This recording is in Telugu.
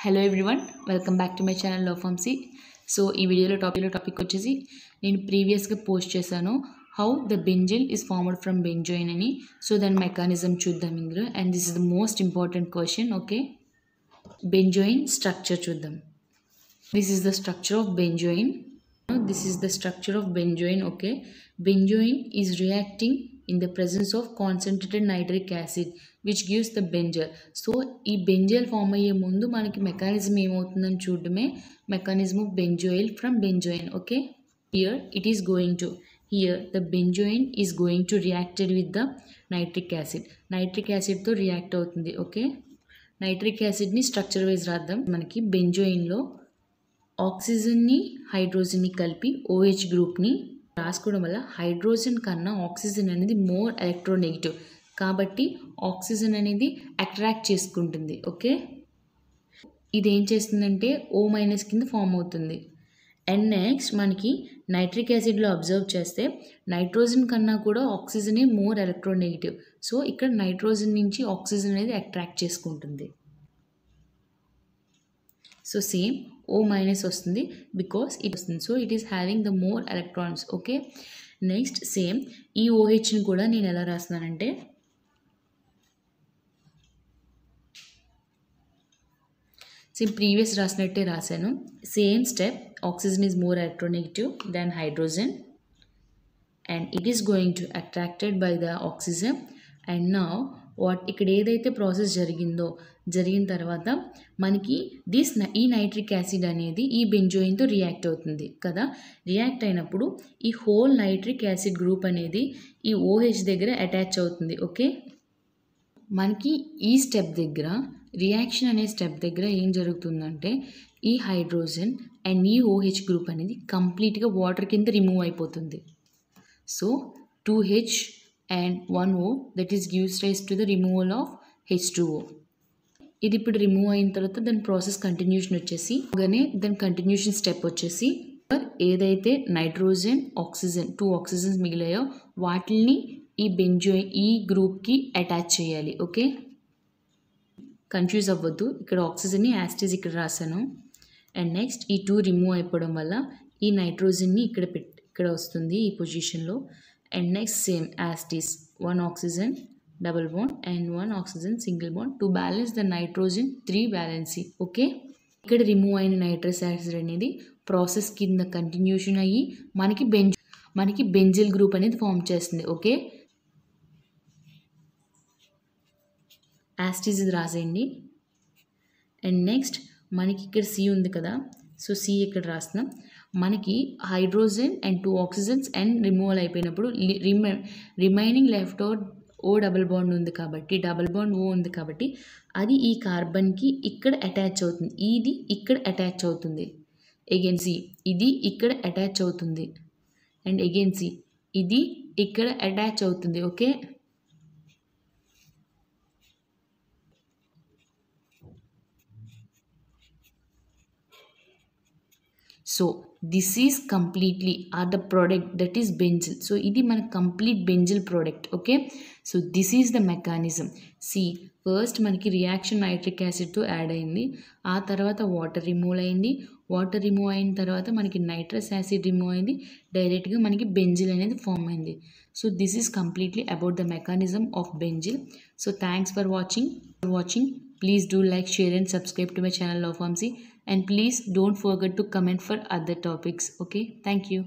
Hello everyone welcome back to my channel see so ఈ వీడియోలో టాపిక్లో టాపిక్ వచ్చేసి నేను ప్రీవియస్గా పోస్ట్ చేశాను how the benzil is formed from benzoin అని సో దాని మెకానిజం చూద్దాం ఇందులో and this is the most important question okay benzoin structure చూద్దాం this is the structure of benzoin This is the structure of benzoin. Okay. Benzoin is reacting in the presence of concentrated nitric acid which gives the benzil so ఈ బెంజల్ ఫామ్ అయ్యే ముందు మనకి మెకానిజం ఏమవుతుందని చూడడమే mechanism of benzoyl from benzoin okay here it is going to here the benzoin is going to reacted with the nitric acid nitric యాసిడ్తో రియాక్ట్ అవుతుంది ఓకే నైట్రిక్ యాసిడ్ని స్ట్రక్చర్ వైజ్ రాద్దాం మనకి బెంజోయిన్లో ఆక్సిజన్ని హైడ్రోజన్ని కలిపి ఓహెచ్ గ్రూప్ని రాసుకోవడం వల్ల హైడ్రోజన్ కన్నా ఆక్సిజన్ అనేది మోర్ ఎలక్ట్రోనెగిటివ్ కాబట్టి ఆక్సిజన్ అనేది అట్రాక్ట్ చేసుకుంటుంది ఓకే ఇది ఏం చేస్తుందంటే ఓ మైనస్ కింద ఫామ్ అవుతుంది అండ్ నెక్స్ట్ మనకి నైట్రిక్ యాసిడ్లో అబ్జర్వ్ చేస్తే నైట్రోజన్ కన్నా కూడా ఆక్సిజనే మోర్ ఎలక్ట్రోనెగిటివ్ సో ఇక్కడ నైట్రోజన్ నుంచి ఆక్సిజన్ అనేది అట్రాక్ట్ చేసుకుంటుంది సో సేమ్ ఓ మైనస్ వస్తుంది బికాస్ ఇట్ వస్తుంది so it is having the more electrons okay next same ఈ ఓహెచ్ని కూడా నేను ఎలా రాస్తున్నానంటే సేమ్ ప్రీవియస్ రాసినట్టే రాశాను same step oxygen is more electronegative than hydrogen and it is going to attracted by the oxygen and నా వాట్ ఇక్కడ ఏదైతే ప్రాసెస్ జరిగిందో జరిగిన తర్వాత మనకి దిస్ ఈ నైట్రిక్ యాసిడ్ అనేది ఈ బెంజోయిన్తో రియాక్ట్ అవుతుంది కదా రియాక్ట్ అయినప్పుడు ఈ హోల్ నైట్రిక్ యాసిడ్ గ్రూప్ అనేది ఈ ఓహెచ్ దగ్గర అటాచ్ అవుతుంది ఓకే మనకి ఈ స్టెప్ దగ్గర రియాక్షన్ అనే స్టెప్ దగ్గర ఏం జరుగుతుందంటే ఈ హైడ్రోజన్ అండ్ ఈ ఓహెచ్ గ్రూప్ అనేది కంప్లీట్గా వాటర్ కింద రిమూవ్ అయిపోతుంది so two H and one and 1O that is gives rise to the removal of H2O. ఇది ఇప్పుడు రిమూవ్ అయిన తర్వాత దాని ప్రాసెస్ కంటిన్యూషన్ వచ్చేసి అలాగే దాని కంటిన్యూషన్ స్టెప్ వచ్చేసి ఏదైతే నైట్రోజన్ ఆక్సిజన్ టూ ఆక్సిజన్స్ మిగిలాయో వాటిని ఈ బెంజో ఈ గ్రూప్కి అటాచ్ చేయాలి ఓకే కన్ఫ్యూజ్ అవ్వద్దు ఇక్కడ ఆక్సిజన్ని యాస్టిజ్ ఇక్కడ రాశాను అండ్ నెక్స్ట్ ఈ టూ రిమూవ్ అయిపోవడం వల్ల ఈ నైట్రోజన్ని ఇక్కడ పెట్ ఇక్కడ వస్తుంది ఈ పొజిషన్లో and next same as this one oxygen double bond and one oxygen single bond to balance the nitrogen three valency okay ఇక్కడ రిమూవ్ అయిన నైట్రస్ యాసిడ్ అనేది ప్రాసెస్ కింద కంటిన్యూషన్ అయ్యి మనకి బెంజ్ మనకి బెంజిల్ గ్రూప్ అనేది ఫామ్ చేస్తుంది ఓకే యాస్టిజ్ ఇది రాసేయండి అండ్ నెక్స్ట్ మనకి ఇక్కడ సి ఉంది కదా సో సి ఇక్కడ రాస్తున్నాం మనకి hydrogen and two oxygens and removal అయిపోయినప్పుడు రిమై remaining left O O double bond ఉంది కాబట్టి డబుల్ బాండ్ ఓ ఉంది కాబట్టి అది ఈ కార్బన్కి ఇక్కడ అటాచ్ అవుతుంది ఇది ఇక్కడ అటాచ్ అవుతుంది ఎగెన్సీ ఇది ఇక్కడ అటాచ్ అవుతుంది అండ్ ఎగెన్సీ ఇది ఇక్కడ అటాచ్ అవుతుంది okay so this is completely or the product that is benzil so ఇది మన complete benzil product okay so this is the mechanism see first మనకి రియాక్షన్ నైట్రిక్ యాసిడ్తో యాడ్ అయింది ఆ తర్వాత వాటర్ రిమూవ్ అయింది వాటర్ రిమూవ్ అయిన తర్వాత మనకి నైట్రస్ యాసిడ్ రిమూవ్ అయింది డైరెక్ట్గా మనకి బెంజిల్ అనేది ఫామ్ అయింది so this is completely about the mechanism of benzil so thanks for watching for watching Please do like, share and subscribe to my channel Law Pharmacy and please don't forget to comment for other topics. Okay, thank you.